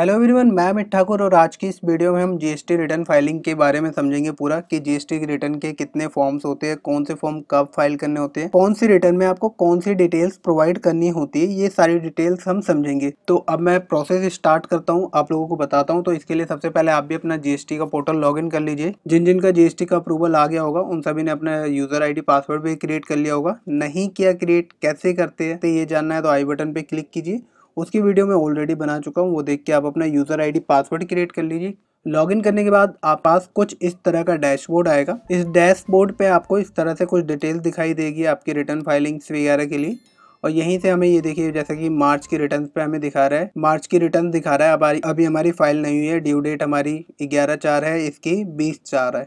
hello everyone मैं अमित ठाकुर और आज की इस वीडियो में हम जीएसटी रिटर्न फाइलिंग के बारे में समझेंगे पूरा कि जीएसटी रिटर्न के कितने फॉर्म्स होते हैं कौन से फॉर्म कब फाइल करने होते हैं कौन सी रिटर्न में आपको कौन सी डिटेल्स प्रोवाइड करनी होती है ये सारी डिटेल्स हम समझेंगे तो अब मैं प्रोसेस स्टार्ट करता हूँ आप लोगों को बताता हूँ तो इसके लिए सबसे पहले आप भी अपना जीएसटी का पोर्टल लॉग कर लीजिए जिन जिन का जीएसटी का अप्रूवल आ गया होगा उन सभी ने अपना यूजर आई पासवर्ड भी क्रिएट कर लिया होगा नहीं किया क्रिएट कैसे करते हैं तो ये जानना है तो आई बटन पर क्लिक कीजिए उसकी वीडियो मैं ऑलरेडी बना चुका हूँ वो देख के आप अपना यूज़र आईडी पासवर्ड क्रिएट कर लीजिए लॉगिन करने के बाद आप पास कुछ इस तरह का डैशबोर्ड आएगा इस डैशबोर्ड पे आपको इस तरह से कुछ डिटेल दिखाई देगी आपकी रिटर्न फाइलिंग्स वगैरह के लिए और यहीं से हमें ये देखिए जैसा कि मार्च की रिटर्न पे हमें दिखा रहा है मार्च की रिटर्न दिखा रहा है हमारी अभी हमारी फाइल नहीं हुई है ड्यू डेट हमारी ग्यारह चार है इसकी बीस चार है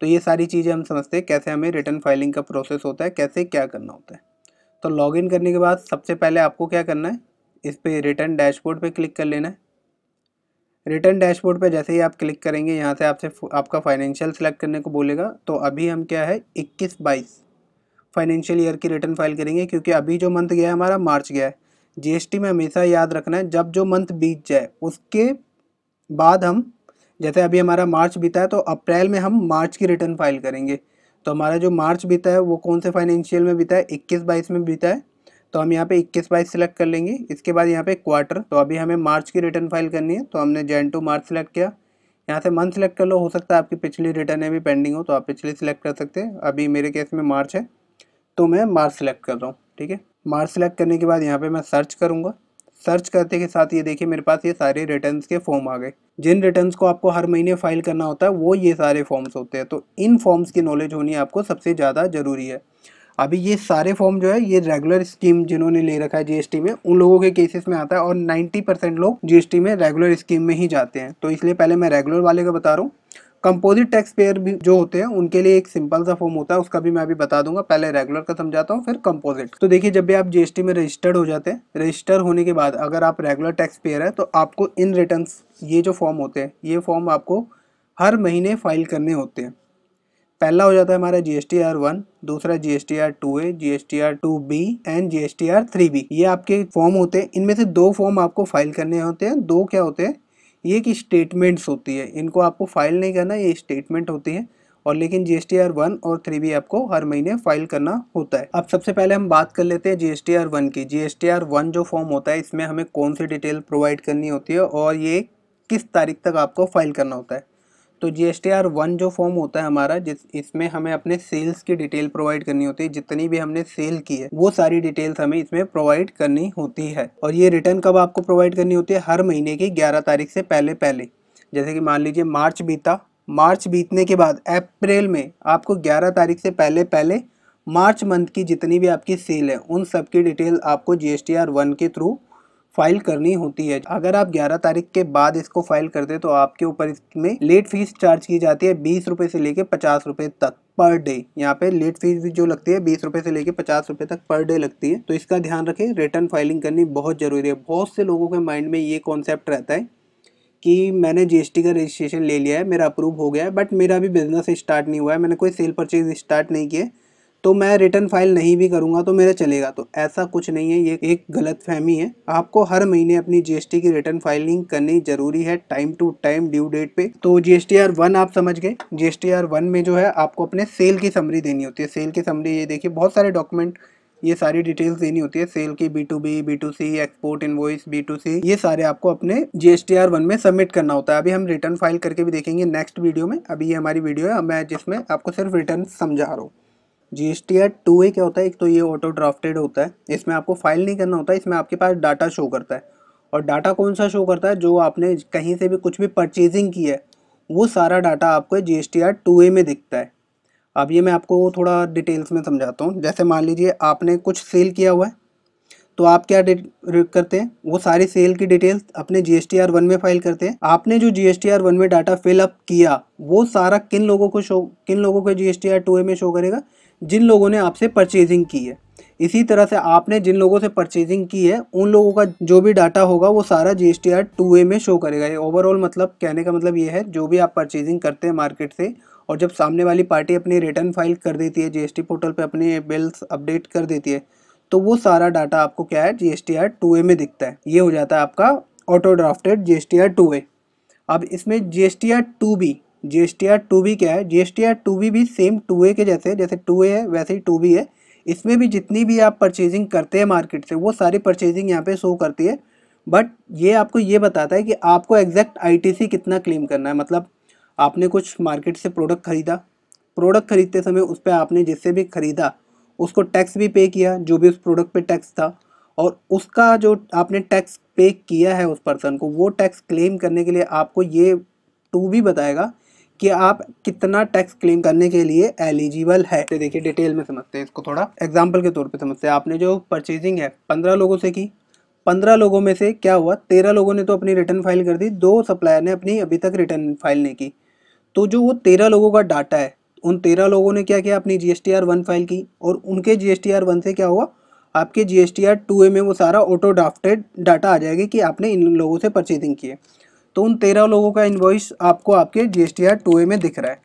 तो ये सारी चीज़ें हम समझते हैं कैसे हमें रिटर्न फाइलिंग का प्रोसेस होता है कैसे क्या करना होता है तो लॉगिन करने के बाद सबसे पहले आपको क्या करना है इस पर रिटर्न डैशबोर्ड पे क्लिक कर लेना है रिटर्न डैशबोर्ड पे जैसे ही आप क्लिक करेंगे यहाँ से आपसे आपका फाइनेंशियल सेलेक्ट करने को बोलेगा तो अभी हम क्या है इक्कीस बाईस फाइनेंशियल ईयर की रिटर्न फाइल करेंगे क्योंकि अभी जो मंथ गया है हमारा मार्च गया है जीएसटी में हमेशा याद रखना है जब जो मंथ बीत जाए उसके बाद हम जैसे अभी हमारा मार्च बीता है तो अप्रैल में हम मार्च की रिटर्न फाइल करेंगे तो हमारा जो मार्च बीता है वो कौन से फाइनेंशियल में बीता है इक्कीस बाईस में बीता है तो हम यहाँ पे 21 बाईस सेलेक्ट कर लेंगे इसके बाद यहाँ पे क्वार्टर तो अभी हमें मार्च की रिटर्न फाइल करनी है तो हमने जैन टू मार्च सेलेक्ट किया यहाँ से मंथ सेलेक्ट कर लो हो सकता है आपकी पिछली रिटर्न है भी पेंडिंग हो तो आप पिछली सिलेक्ट कर सकते हैं अभी मेरे केस में मार्च है तो मैं मार्च सेलेक्ट कर रहा हूँ ठीक है मार्च सेलेक्ट करने के बाद यहाँ पर मैं सर्च करूँगा सर्च करते के साथ ये देखिए मेरे पास ये सारे रिटर्न के फॉर्म आ गए जिन रिटर्न को आपको हर महीने फाइल करना होता है वो ये सारे फॉर्म्स होते हैं तो इन फॉर्म्स की नॉलेज होनी आपको सबसे ज़्यादा ज़रूरी है अभी ये सारे फॉर्म जो है ये रेगुलर स्कीम जिन्होंने ले रखा है जीएसटी में उन लोगों के केसेस में आता है और 90 परसेंट लोग जीएसटी में रेगुलर स्कीम में ही जाते हैं तो इसलिए पहले मैं रेगुलर वाले का बता रहा हूँ कंपोजिट टैक्स पेयर भी जो होते हैं उनके लिए एक सिंपल सा फॉर्म होता है उसका भी मैं अभी बता दूंगा पहले रेगुलर का समझाता हूँ फिर कंपोजिट तो देखिए जब भी आप जीएसटी में रजिस्टर्ड हो जाते हैं रजिस्टर होने के बाद अगर आप रेगुलर टैक्स पेयर है तो आपको इन रिटर्न ये जो फॉर्म होते हैं ये फॉर्म आपको हर महीने फाइल करने होते हैं पहला हो जाता है हमारा G S T R one दूसरा G S T R two A G S T R two B and G S T R three B ये आपके फॉर्म होते हैं इनमें से दो फॉर्म आपको फाइल करने होते हैं दो क्या होते हैं ये कि स्टेटमेंट्स होती है इनको आपको फाइल नहीं करना ये स्टेटमेंट होती है और लेकिन G S T R one और थ्री बी आपको हर महीने फाइल करना होता है अब सबसे पहले हम बात कर लेते हैं G S T R one की G S T R one जो फॉर्म होता है इसमें हमें कौन सी डिटेल प्रोवाइड करनी होती है और ये किस तारीख तक आपको फाइल करना होता है तो G S T R one जो फॉर्म होता है हमारा जिस इसमें हमें अपने सेल्स की डिटेल प्रोवाइड करनी होती है जितनी भी हमने सेल की है वो सारी डिटेल्स हमें इसमें प्रोवाइड करनी होती है और ये रिटर्न कब आपको प्रोवाइड करनी होती है हर महीने की ग्यारह तारीख से पहले पहले जैसे कि मान लीजिए मार्च बीता मार्च बीतने के बाद अप्रैल में आपको ग्यारह तारीख से पहले पहले मार्च मंथ की जितनी भी आपकी सेल है उन सब की डिटेल आपको G S T R one के थ्रू फाइल करनी होती है अगर आप 11 तारीख के बाद इसको फाइल करते हैं तो आपके ऊपर इसमें लेट फीस चार्ज की जाती है बीस रुपये से लेके पचास रुपये तक पर डे यहाँ पे लेट फीस भी जो लगती है बीस रुपये से लेके पचास रुपये तक पर डे लगती है तो इसका ध्यान रखें रिटर्न फाइलिंग करनी बहुत ज़रूरी है बहुत से लोगों के माइंड में ये कॉन्सेप्ट रहता है कि मैंने जी का रजिस्ट्रेशन ले लिया है मेरा अप्रूव हो गया है बट मेरा भी बिज़नेस स्टार्ट नहीं हुआ है मैंने कोई सेल परचेज स्टार्ट नहीं किया तो मैं रिटर्न फाइल नहीं भी करूंगा तो मेरा चलेगा तो ऐसा कुछ नहीं है ये एक गलत फहमी है आपको हर महीने अपनी जीएसटी की रिटर्न फाइलिंग करनी जरूरी है time to time due date पे तो जीएसटी आर वन आप समझ गए जीएसटी आर वन में जो है आपको अपने सेल की समरी देनी होती है सेल की समरी ये देखिए बहुत सारे डॉक्यूमेंट ये सारी डिटेल्स देनी होती है सेल की B to B B to C export invoice B to C ये सारे आपको अपने G S T R one में सबमिट करना होता है अभी हम रिटर्न फाइल करके भी देखेंगे नेक्स्ट वीडियो में अभी ये हमारी वीडियो है मैं जिसमें आपको सिर्फ रिटर्न समझा रहा हूँ G S T R two A क्या होता है एक तो ये ऑटो ड्राफ्टेड होता है इसमें आपको फाइल नहीं करना होता है इसमें आपके पास डाटा शो करता है और डाटा कौन सा शो करता है जो आपने कहीं से भी कुछ भी परचेजिंग की है वो सारा डाटा आपको G S T R two A में दिखता है अब ये मैं आपको थोड़ा डिटेल्स में समझाता हूँ जैसे मान लीजिए आपने कुछ सेल किया हुआ है तो आप क्या करते हैं वो सारी सेल की डिटेल्स अपने जी एस वन में फाइल करते हैं आपने जो जी एस वन में डाटा फिलअप किया वो सारा किन लोगों को शो किन लोगों को जी एस टू ए में शो करेगा जिन लोगों ने आपसे परचेजिंग की है इसी तरह से आपने जिन लोगों से परचेजिंग की है उन लोगों का जो भी डाटा होगा वो सारा जी एस टू ए में शो करेगा ये ओवरऑल मतलब कहने का मतलब ये है जो भी आप परचेजिंग करते हैं मार्केट से और जब सामने वाली पार्टी अपनी रिटर्न फाइल कर देती है जीएसटी पोर्टल पे अपने बिल्स अपडेट कर देती है तो वो सारा डाटा आपको क्या है G S T R two A में दिखता है ये हो जाता है आपका auto drafted G S T R two A अब इसमें G S T R two B G S T R two B क्या है G S T R two B भी सेम टू ए के जैसे जैसे टू ए है वैसे ही टू बी है इसमें भी जितनी भी आप परचेजिंग करते हैं मार्केट से वो सारी परचेजिंग यहाँ पे शो करती है बट ये आपको ये बताता है कि आपको एग्जैक्ट आईटीसी कितना क्लेम करना है मतलब आपने कुछ मार्केट से प्रोडक्ट ख़रीदा प्रोडक्ट ख़रीदते समय उस पर आपने जिससे भी ख़रीदा उसको टैक्स भी पे किया जो भी उस प्रोडक्ट पे टैक्स था और उसका जो आपने टैक्स पे किया है उस पर्सन को वो टैक्स क्लेम करने के लिए आपको ये टू भी बताएगा कि आप कितना टैक्स क्लेम करने के लिए एलिजिबल है तो देखिए डिटेल में समझते हैं इसको थोड़ा एग्जाम्पल के तौर पर समझते हैं आपने जो परचेजिंग है पंद्रह लोगों से की पंद्रह लोगों में से क्या हुआ तेरह लोगों ने तो अपनी रिटर्न फाइल कर दी दो सप्लायर ने अपनी अभी तक रिटर्न फाइल नहीं की तो जो वो तेरह लोगों का डाटा है उन तेरह लोगों ने क्या किया अपनी जी एस वन फाइल की और उनके जी एस वन से क्या हुआ आपके जी एस टू में वो सारा ऑटो ड्राफ्टेड डाटा आ जाएगा कि आपने इन लोगों से परचेजिंग की है तो उन तेरह लोगों का इन्वॉइस आपको आपके जी एस टू में दिख रहा है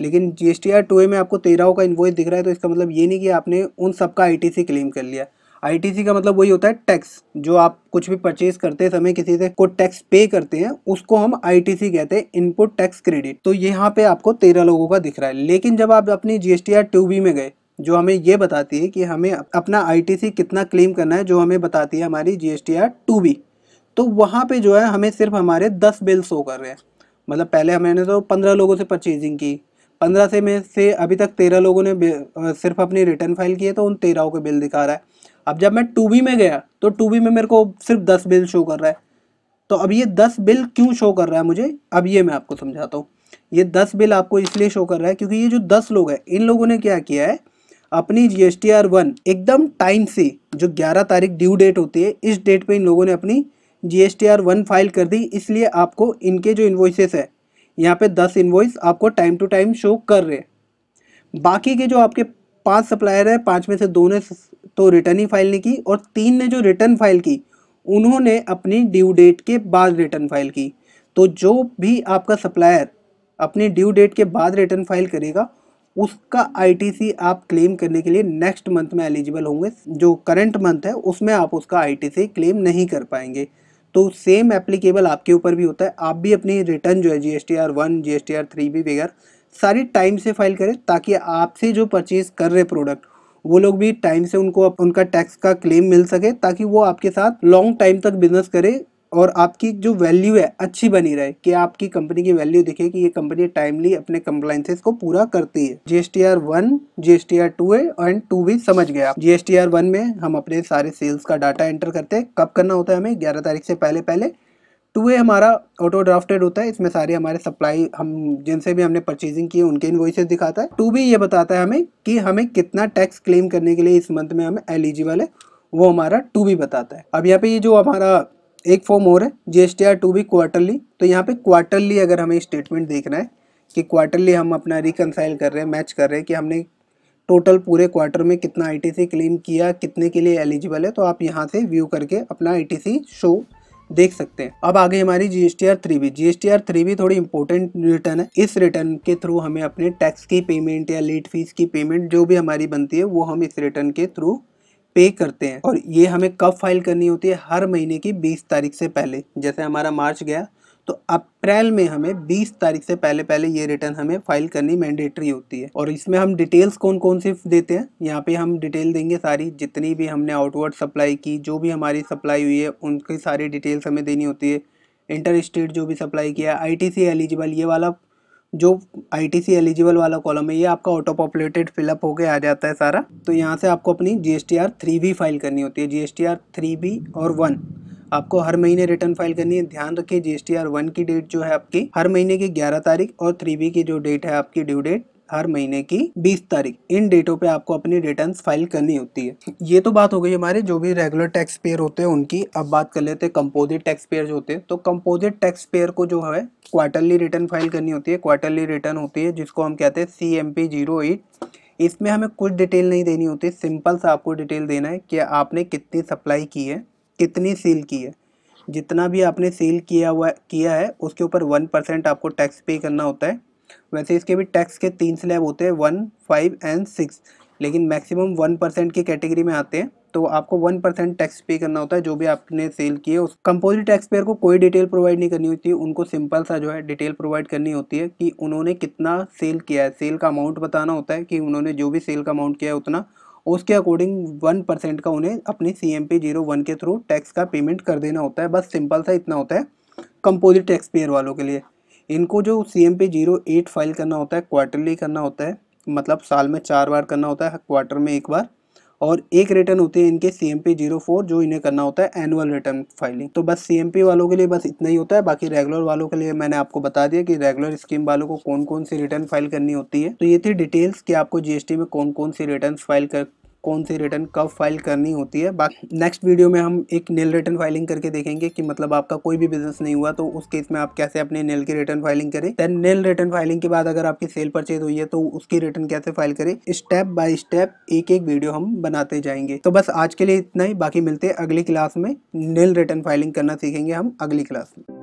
लेकिन G S T R two A में आपको तेरहों का इन्वॉइस दिख रहा है तो इसका मतलब ये नहीं कि आपने उन सबका आई टी सी क्लेम कर लिया आईटीसी का मतलब वही होता है टैक्स जो आप कुछ भी परचेज करते समय किसी से को टैक्स पे करते हैं उसको हम आईटीसी कहते हैं इनपुट टैक्स क्रेडिट तो यहाँ पे आपको तेरह लोगों का दिख रहा है लेकिन जब आप अपनी आर टू बी में गए जो हमें ये बताती है कि हमें अपना आईटीसी कितना क्लेम करना है जो हमें बताती है हमारी जीएसटीआर टू बी तो वहाँ पे जो है हमें सिर्फ हमारे दस बिल शो कर रहे हैं मतलब पहले हमने तो पंद्रह लोगों से परचेजिंग की पंद्रह से में से अभी तक तेरह लोगों ने सिर्फ अपनी रिटर्न फाइल की है तो उन तेरहों के बिल दिखा रहा है अब जब मैं टू बी में गया तो टू बी में मेरे को सिर्फ दस बिल शो कर रहा है तो अब ये दस बिल क्यों शो कर रहा है मुझे अब ये मैं आपको समझाता हूँ ये दस बिल आपको इसलिए शो कर रहा है क्योंकि ये जो दस लोग हैं इन लोगों ने क्या किया है अपनी G S T R one एकदम टाइम से जो ग्यारह तारीख ड्यू डेट होती है इस डेट पे इन लोगों ने अपनी G S T R one file कर दी इसलिए आपको इनके जो इन्वॉइसेस है यहाँ पे दस इन्वॉइस आपको टाइम टू टाइम शो कर रहे हैं बाकी के जो आपके पांच सप्लायर है पांच में से दो ने तो रिटर्न ही फाइल नहीं की और तीन ने जो रिटर्न फाइल की उन्होंने अपनी ड्यू डेट के बाद रिटर्न फाइल की तो जो भी आपका सप्लायर अपनी ड्यू डेट के बाद रिटर्न फाइल करेगा उसका आईटीसी आप क्लेम करने के लिए नेक्स्ट मंथ में एलिजिबल होंगे जो करंट मंथ है उसमें आप उसका आईटीसी क्लेम नहीं कर पाएंगे तो सेम एप्लीकेबल आपके ऊपर भी होता है आप भी अपनी रिटर्न जो है GSTR S T R one G S R three भी वगैरह सारी टाइम से फाइल करें ताकि आपसे जो परचेज़ कर रहे प्रोडक्ट वो लोग भी टाइम से उनको उनका टैक्स का क्लेम मिल सके ताकि वो आपके साथ लॉन्ग टाइम तक बिजनेस करे और आपकी जो वैल्यू है अच्छी बनी रहे कि आपकी कंपनी की वैल्यू दिखे कि ये कंपनी टाइमली अपने कंप्लाइंसेस को पूरा करती है G S T R one G S T R two है एंड टू भी समझ गया G S T R one में हम अपने सारे सेल्स का डाटा एंटर करते हैं कब करना होता है हमें ग्यारह तारीख से पहले पहले टू तो वे हमारा ऑटो ड्राफ्टेड होता है इसमें सारे हमारे सप्लाई हम जिनसे भी हमने परचेजिंग की उनके इन्वॉइसेस दिखाता है टू तो भी ये बताता है हमें कि हमें कितना टैक्स क्लेम करने के लिए इस मंथ में हमें एलिजिबल है वो हमारा टू भी बताता है अब यहाँ पे ये जो हमारा एक फॉर्म और है G S T R two भी क्वार्टरली तो यहाँ पे क्वार्टरली अगर हमें स्टेटमेंट देखना है कि क्वार्टरली हम अपना रिकनसाइल कर रहे हैं मैच कर रहे हैं कि हमने टोटल पूरे क्वार्टर में कितना आईटीसी क्लेम किया कितने के लिए एलिजिबल है तो आप यहाँ से व्यू करके अपना आईटीसी शो देख सकते हैं अब आगे हमारी G S T R three B G S T R three B थोड़ी इंपॉर्टेंट रिटर्न है इस रिटर्न के थ्रू हमें अपने टैक्स की पेमेंट या लेट फीस की पेमेंट जो भी हमारी बनती है वो हम इस रिटर्न के थ्रू पे करते हैं और ये हमें कब फाइल करनी होती है हर महीने की बीस तारीख से पहले जैसे हमारा मार्च गया तो अप्रैल में हमें 20 तारीख से पहले पहले ये रिटर्न हमें फाइल करनी मैंडेटरी होती है और इसमें हम डिटेल्स कौन कौन सी देते हैं यहाँ पे हम डिटेल देंगे सारी जितनी भी हमने आउटवर्ड सप्लाई की जो भी हमारी सप्लाई हुई है उनकी सारी डिटेल्स हमें देनी होती है इंटर स्टेट जो भी सप्लाई किया है आई एलिजिबल ये वाला जो आईटीसी एलिजिबल वाला कॉलम है ये आपका ऑटो पॉपुलेटेड फिलअप होके आ जाता है सारा तो यहाँ से आपको अपनी G S T R three B file करनी होती है G S T R three B और वन आपको हर महीने रिटर्न फाइल करनी है ध्यान रखिए जीएसटी आर वन की डेट जो है आपकी हर महीने की ग्यारह तारीख और थ्री बी की जो डेट है आपकी ड्यू डेट हर महीने की 20 तारीख इन डेटों पे आपको अपनी रिटर्न फाइल करनी होती है ये तो बात हो गई हमारे जो भी रेगुलर टैक्स पेयर होते हैं उनकी अब बात कर लेते हैं कंपोजिट टैक्स पेयर जो होते हैं तो कंपोजिट टैक्स पेयर को जो है क्वार्टरली रिटर्न फाइल करनी होती है क्वार्टरली रिटर्न होती है जिसको हम कहते हैं C M P zero eight इसमें हमें कुछ डिटेल नहीं देनी होती सिंपल सा आपको डिटेल देना है कि आपने कितनी सप्लाई की है कितनी सील की है जितना भी आपने सेल किया हुआ किया है उसके ऊपर वन परसेंट आपको टैक्स पे करना होता है वैसे इसके भी टैक्स के तीन स्लैब होते हैं वन फाइव एंड सिक्स लेकिन मैक्सिमम वन परसेंट की कैटेगरी में आते हैं तो आपको वन परसेंट टैक्स पे करना होता है जो भी आपने सेल किए उस कंपोजिट टैक्स पेयर को कोई डिटेल प्रोवाइड नहीं करनी होती उनको सिंपल सा जो है डिटेल प्रोवाइड करनी होती है कि उन्होंने कितना सेल किया है सेल का अमाउंट बताना होता है कि उन्होंने जो भी सेल का अमाउंट किया है उतना उसके अकॉर्डिंग वन परसेंट का उन्हें अपनी C M P zero one के थ्रू टैक्स का पेमेंट कर देना होता है बस सिंपल सा इतना होता है कंपोजिट टैक्स पेयर वालों के लिए इनको जो C M P zero eight file करना होता है क्वार्टरली करना होता है मतलब साल में चार बार करना होता है क्वार्टर में एक बार और एक रिटर्न होती है इनके C M P zero four जो इन्हें करना होता है एनुअल रिटर्न फाइलिंग तो बस सी एम पी वालों के लिए बस इतना ही होता है बाकी रेगुलर वालों के लिए मैंने आपको बता दिया कि रेगुलर स्कीम वालों को कौन कौन सी रिटर्न फाइल करनी होती है तो ये थी डिटेल्स कि आपको जीएसटी में कौन कौन सी रिटर्न फाइल कर कौन सी रिटर्न कब फाइल करनी होती है बाकी नेक्स्ट वीडियो में हम एक नील रिटर्न फाइलिंग करके देखेंगे कि मतलब आपका कोई भी बिजनेस नहीं हुआ तो उस केस में आप कैसे अपने नील की रिटर्न फाइलिंग करें देन नील रिटर्न फाइलिंग के बाद अगर आपकी सेल परचेज हुई है तो उसकी रिटर्न कैसे फाइल करें स्टेप बाय स्टेप एक एक वीडियो हम बनाते जाएंगे तो बस आज के लिए इतना ही बाकी मिलते हैं अगली क्लास में नील रिटर्न फाइलिंग करना सीखेंगे हम अगली क्लास में